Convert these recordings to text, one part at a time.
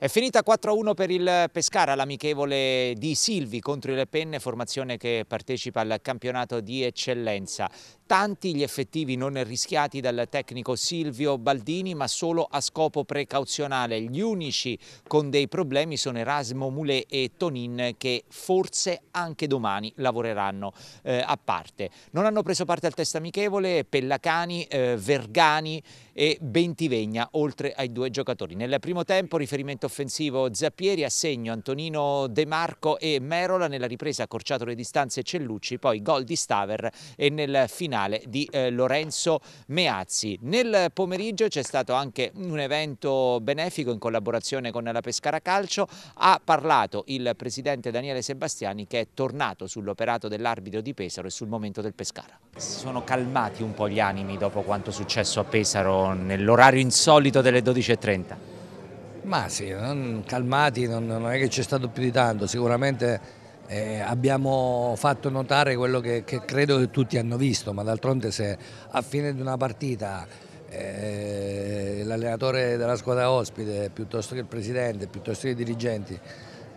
È finita 4-1 per il Pescara, l'amichevole di Silvi contro il Penne, formazione che partecipa al campionato di eccellenza tanti gli effettivi non rischiati dal tecnico Silvio Baldini ma solo a scopo precauzionale. Gli unici con dei problemi sono Erasmo Moulet e Tonin che forse anche domani lavoreranno eh, a parte. Non hanno preso parte al test amichevole Pellacani, eh, Vergani e Bentivegna oltre ai due giocatori. Nel primo tempo riferimento offensivo Zappieri, assegno Antonino De Marco e Merola nella ripresa accorciato le distanze Cellucci, poi gol di Staver e nel finale finale di eh, Lorenzo Meazzi. Nel pomeriggio c'è stato anche un evento benefico in collaborazione con la Pescara Calcio. Ha parlato il presidente Daniele Sebastiani che è tornato sull'operato dell'arbitro di Pesaro e sul momento del Pescara. Si sono calmati un po' gli animi dopo quanto successo a Pesaro nell'orario insolito delle 12.30? Ma sì, non, calmati non, non è che c'è stato più di tanto, sicuramente eh, abbiamo fatto notare quello che, che, credo che tutti hanno visto, ma d'altronde se a fine di una partita eh, l'allenatore della squadra ospite, piuttosto che il presidente, piuttosto che i dirigenti,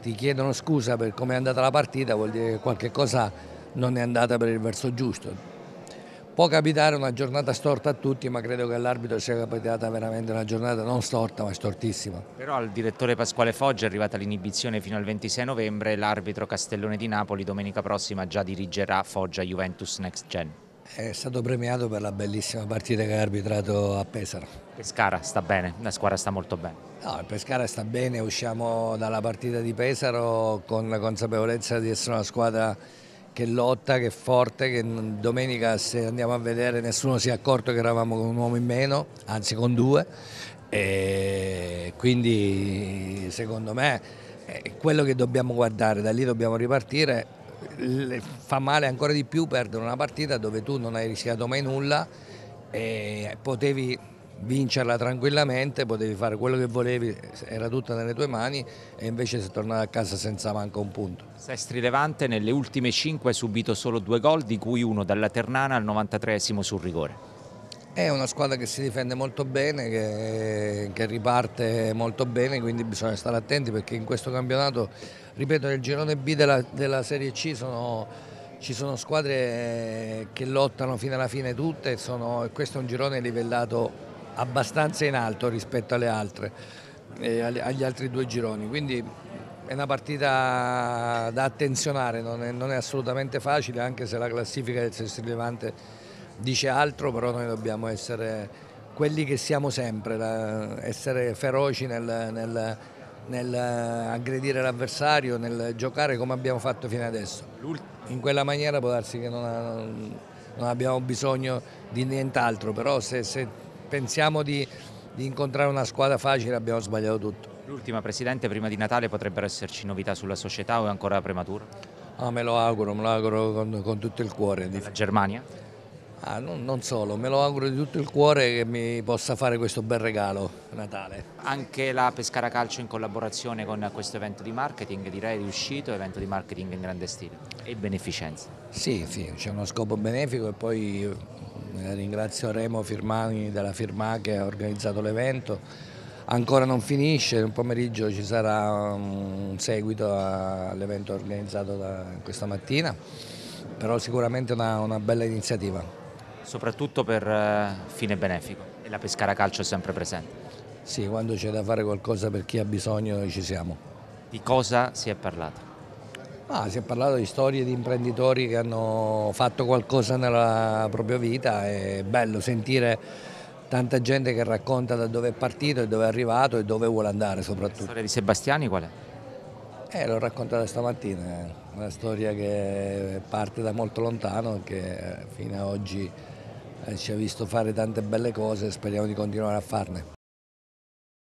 ti chiedono scusa per come è andata la partita, vuol dire che qualche cosa non è andata per il verso giusto. Può capitare una giornata storta a tutti, ma credo che all'arbitro sia capitata veramente una giornata non storta, ma stortissima. Però al direttore Pasquale Foggia è arrivata l'inibizione fino al 26 novembre, l'arbitro Castellone di Napoli domenica prossima già dirigerà Foggia Juventus Next Gen. È stato premiato per la bellissima partita che ha arbitrato a Pesaro. Pescara sta bene, la squadra sta molto bene. No, Pescara sta bene, usciamo dalla partita di Pesaro con la consapevolezza di essere una squadra che lotta, che è forte, che domenica se andiamo a vedere nessuno si è accorto che eravamo con un uomo in meno, anzi con due, e quindi secondo me è quello che dobbiamo guardare, da lì dobbiamo ripartire, fa male ancora di più perdere una partita dove tu non hai rischiato mai nulla e potevi vincerla tranquillamente, potevi fare quello che volevi, era tutta nelle tue mani e invece sei tornato a casa senza manco un punto. Sestri Levante nelle ultime 5 ha subito solo due gol, di cui uno dalla Ternana al 93esimo sul rigore. È una squadra che si difende molto bene, che, che, riparte molto bene, quindi bisogna stare attenti perché in questo campionato, ripeto, nel girone B della, della Serie C sono, ci sono squadre che lottano fino alla fine tutte, sono, questo è un girone livellato abbastanza in alto rispetto alle altre, eh, agli altri due gironi, quindi è una partita da attenzionare, non è, non è assolutamente facile anche se la classifica del Sesto Levante dice altro, però noi dobbiamo essere quelli che siamo sempre, la, essere feroci nel, nel nell'aggredire l'avversario, nel giocare come abbiamo fatto fino adesso. In quella maniera può darsi che non, ha, non abbiamo bisogno di nient'altro, però se, se pensiamo di, di incontrare una squadra facile abbiamo sbagliato tutto. L'ultima Presidente, prima di Natale potrebbero esserci novità sulla società o è ancora prematura? No, ah, me lo auguro, me lo auguro con, con tutto il cuore. La Germania? Ah, non, non, solo, me lo auguro di tutto il cuore che mi possa fare questo bel regalo Natale. Anche la Pescara Calcio in collaborazione con questo evento di marketing, direi riuscito, evento di marketing in grande stile e beneficenza. Sì, sì c'è uno scopo benefico e poi eh, ringrazio Remo Firmani della Firma che ha organizzato l'evento, ancora non finisce, nel pomeriggio ci sarà un seguito all'evento organizzato questa mattina, però sicuramente una, una bella iniziativa. Soprattutto per eh, fine benefico e la Pescara Calcio è sempre presente. Sì, quando c'è da fare qualcosa per chi ha bisogno noi ci siamo. Di cosa si è parlato? Ah, si è parlato di storie di imprenditori che hanno fatto qualcosa nella propria vita, è bello sentire tanta gente che racconta da dove è partito e dove è arrivato e dove vuole andare soprattutto. La storia di Sebastiani qual è? Eh, l'ho raccontata stamattina, eh. una storia che parte da molto lontano e che fino ad oggi eh, ci ha visto fare tante belle cose e speriamo di continuare a farne.